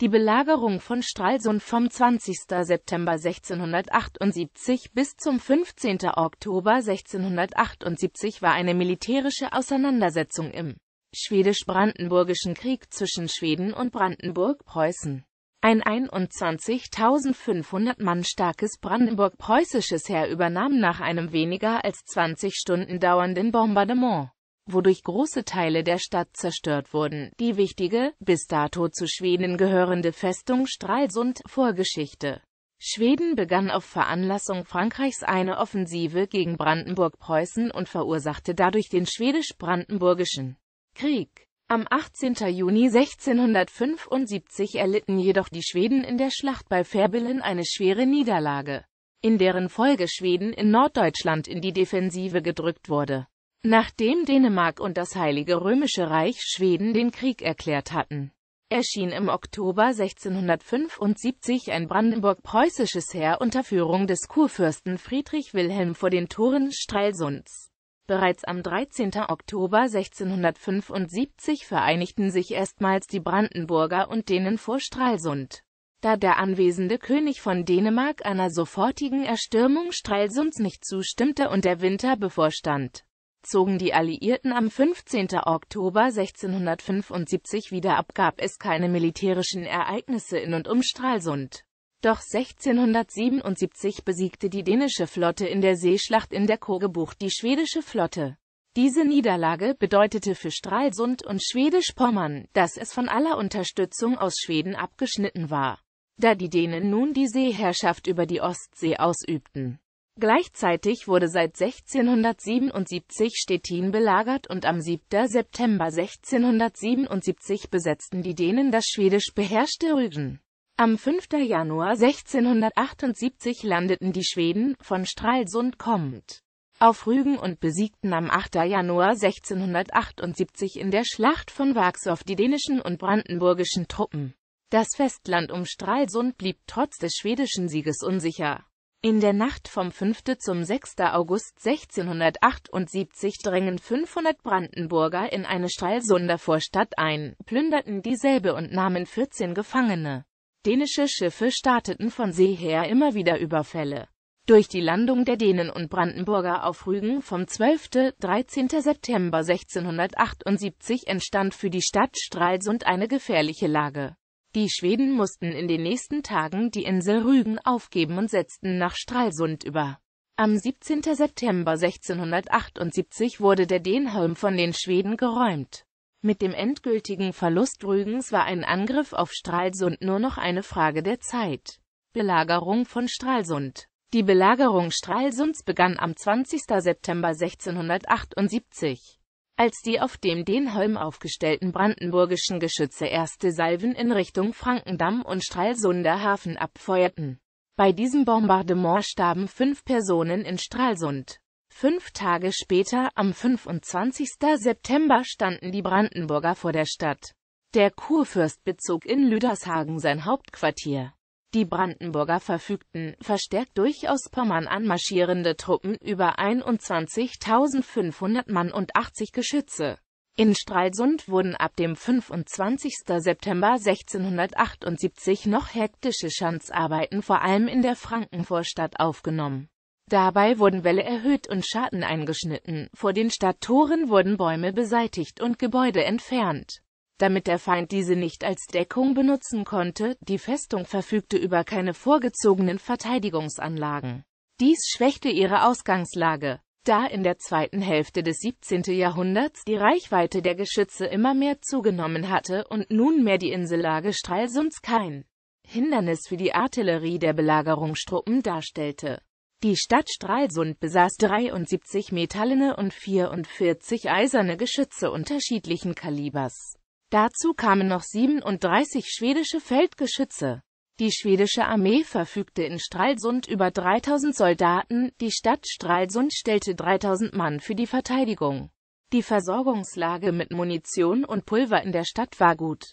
Die Belagerung von Stralsund vom 20. September 1678 bis zum 15. Oktober 1678 war eine militärische Auseinandersetzung im Schwedisch-Brandenburgischen Krieg zwischen Schweden und Brandenburg-Preußen. Ein 21.500 Mann starkes brandenburg-preußisches Heer übernahm nach einem weniger als 20 Stunden dauernden Bombardement wodurch große Teile der Stadt zerstört wurden. Die wichtige, bis dato zu Schweden gehörende Festung Stralsund, Vorgeschichte Schweden begann auf Veranlassung Frankreichs eine Offensive gegen Brandenburg-Preußen und verursachte dadurch den Schwedisch-Brandenburgischen Krieg. Am 18. Juni 1675 erlitten jedoch die Schweden in der Schlacht bei Färbelen eine schwere Niederlage, in deren Folge Schweden in Norddeutschland in die Defensive gedrückt wurde. Nachdem Dänemark und das Heilige Römische Reich Schweden den Krieg erklärt hatten, erschien im Oktober 1675 ein brandenburg-preußisches Heer unter Führung des Kurfürsten Friedrich Wilhelm vor den Toren Stralsunds. Bereits am 13. Oktober 1675 vereinigten sich erstmals die Brandenburger und denen vor Stralsund. Da der anwesende König von Dänemark einer sofortigen Erstürmung Stralsunds nicht zustimmte und der Winter bevorstand, zogen die Alliierten am 15. Oktober 1675 wieder ab, gab es keine militärischen Ereignisse in und um Stralsund. Doch 1677 besiegte die dänische Flotte in der Seeschlacht in der Kogebucht die schwedische Flotte. Diese Niederlage bedeutete für Stralsund und Schwedisch-Pommern, dass es von aller Unterstützung aus Schweden abgeschnitten war, da die Dänen nun die Seeherrschaft über die Ostsee ausübten. Gleichzeitig wurde seit 1677 Stettin belagert und am 7. September 1677 besetzten die Dänen das schwedisch beherrschte Rügen. Am 5. Januar 1678 landeten die Schweden, von Stralsund kommend, auf Rügen und besiegten am 8. Januar 1678 in der Schlacht von Vaxhof die dänischen und brandenburgischen Truppen. Das Festland um Stralsund blieb trotz des schwedischen Sieges unsicher. In der Nacht vom 5. zum 6. August 1678 drängen 500 Brandenburger in eine Stralsunder Vorstadt ein, plünderten dieselbe und nahmen 14 Gefangene. Dänische Schiffe starteten von See her immer wieder Überfälle. Durch die Landung der Dänen und Brandenburger auf Rügen vom 12. 13. September 1678 entstand für die Stadt Stralsund eine gefährliche Lage. Die Schweden mussten in den nächsten Tagen die Insel Rügen aufgeben und setzten nach Stralsund über. Am 17. September 1678 wurde der Denholm von den Schweden geräumt. Mit dem endgültigen Verlust Rügens war ein Angriff auf Stralsund nur noch eine Frage der Zeit. Belagerung von Stralsund Die Belagerung Stralsunds begann am 20. September 1678 als die auf dem Denholm aufgestellten brandenburgischen Geschütze erste Salven in Richtung Frankendamm und Stralsunder Hafen abfeuerten. Bei diesem Bombardement starben fünf Personen in Stralsund. Fünf Tage später, am 25. September, standen die Brandenburger vor der Stadt. Der Kurfürst bezog in Lüdershagen sein Hauptquartier. Die Brandenburger verfügten, verstärkt durch aus Pommern anmarschierende Truppen, über 21.500 Mann und 80 Geschütze. In Stralsund wurden ab dem 25. September 1678 noch hektische Schanzarbeiten vor allem in der Frankenvorstadt aufgenommen. Dabei wurden Wälle erhöht und Schaden eingeschnitten, vor den Stadttoren wurden Bäume beseitigt und Gebäude entfernt damit der Feind diese nicht als Deckung benutzen konnte, die Festung verfügte über keine vorgezogenen Verteidigungsanlagen. Dies schwächte ihre Ausgangslage. Da in der zweiten Hälfte des 17. Jahrhunderts die Reichweite der Geschütze immer mehr zugenommen hatte und nunmehr die Insellage Stralsunds kein Hindernis für die Artillerie der Belagerungstruppen darstellte. Die Stadt Stralsund besaß 73 metallene und 44 eiserne Geschütze unterschiedlichen Kalibers. Dazu kamen noch 37 schwedische Feldgeschütze. Die schwedische Armee verfügte in Stralsund über 3000 Soldaten, die Stadt Stralsund stellte 3000 Mann für die Verteidigung. Die Versorgungslage mit Munition und Pulver in der Stadt war gut.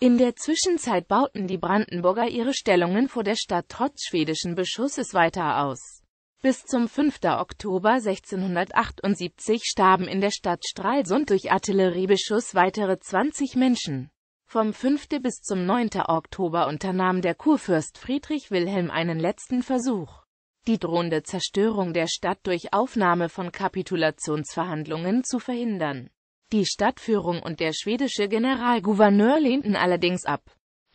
In der Zwischenzeit bauten die Brandenburger ihre Stellungen vor der Stadt trotz schwedischen Beschusses weiter aus. Bis zum 5. Oktober 1678 starben in der Stadt Stralsund durch Artilleriebeschuss weitere 20 Menschen. Vom 5. bis zum 9. Oktober unternahm der Kurfürst Friedrich Wilhelm einen letzten Versuch. Die drohende Zerstörung der Stadt durch Aufnahme von Kapitulationsverhandlungen zu verhindern. Die Stadtführung und der schwedische Generalgouverneur lehnten allerdings ab.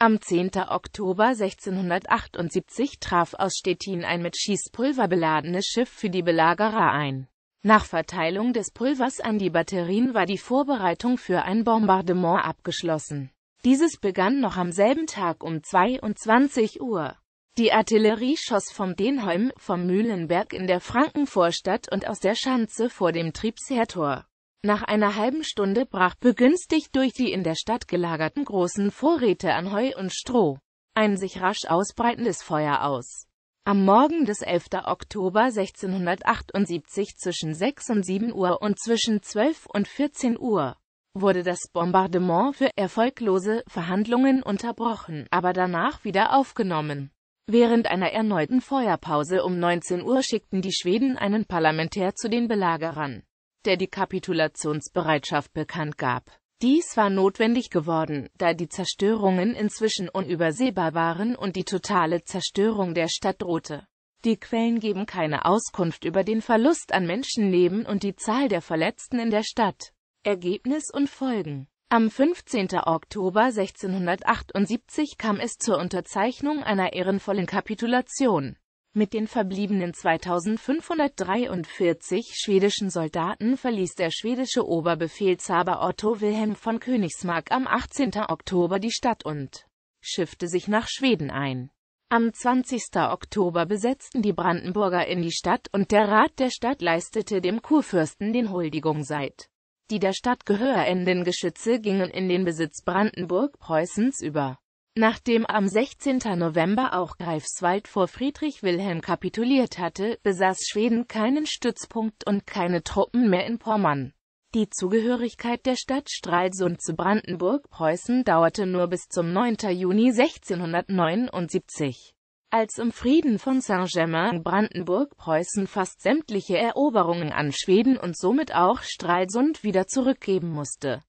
Am 10. Oktober 1678 traf aus Stettin ein mit Schießpulver beladenes Schiff für die Belagerer ein. Nach Verteilung des Pulvers an die Batterien war die Vorbereitung für ein Bombardement abgeschlossen. Dieses begann noch am selben Tag um 22 Uhr. Die Artillerie schoss vom Denholm, vom Mühlenberg in der Frankenvorstadt und aus der Schanze vor dem Triebsherrtor. Nach einer halben Stunde brach, begünstigt durch die in der Stadt gelagerten großen Vorräte an Heu und Stroh, ein sich rasch ausbreitendes Feuer aus. Am Morgen des 11. Oktober 1678 zwischen 6 und 7 Uhr und zwischen 12 und 14 Uhr wurde das Bombardement für erfolglose Verhandlungen unterbrochen, aber danach wieder aufgenommen. Während einer erneuten Feuerpause um 19 Uhr schickten die Schweden einen Parlamentär zu den Belagerern der die Kapitulationsbereitschaft bekannt gab. Dies war notwendig geworden, da die Zerstörungen inzwischen unübersehbar waren und die totale Zerstörung der Stadt drohte. Die Quellen geben keine Auskunft über den Verlust an Menschenleben und die Zahl der Verletzten in der Stadt. Ergebnis und Folgen Am 15. Oktober 1678 kam es zur Unterzeichnung einer ehrenvollen Kapitulation. Mit den verbliebenen 2543 schwedischen Soldaten verließ der schwedische Oberbefehlshaber Otto Wilhelm von Königsmark am 18. Oktober die Stadt und schiffte sich nach Schweden ein. Am 20. Oktober besetzten die Brandenburger in die Stadt und der Rat der Stadt leistete dem Kurfürsten den Huldigung seit. Die der Stadt gehörenden Geschütze gingen in den Besitz Brandenburg-Preußens über Nachdem am 16. November auch Greifswald vor Friedrich Wilhelm kapituliert hatte, besaß Schweden keinen Stützpunkt und keine Truppen mehr in Pommern. Die Zugehörigkeit der Stadt Stralsund zu Brandenburg-Preußen dauerte nur bis zum 9. Juni 1679. Als im Frieden von Saint-Germain Brandenburg-Preußen fast sämtliche Eroberungen an Schweden und somit auch Stralsund wieder zurückgeben musste.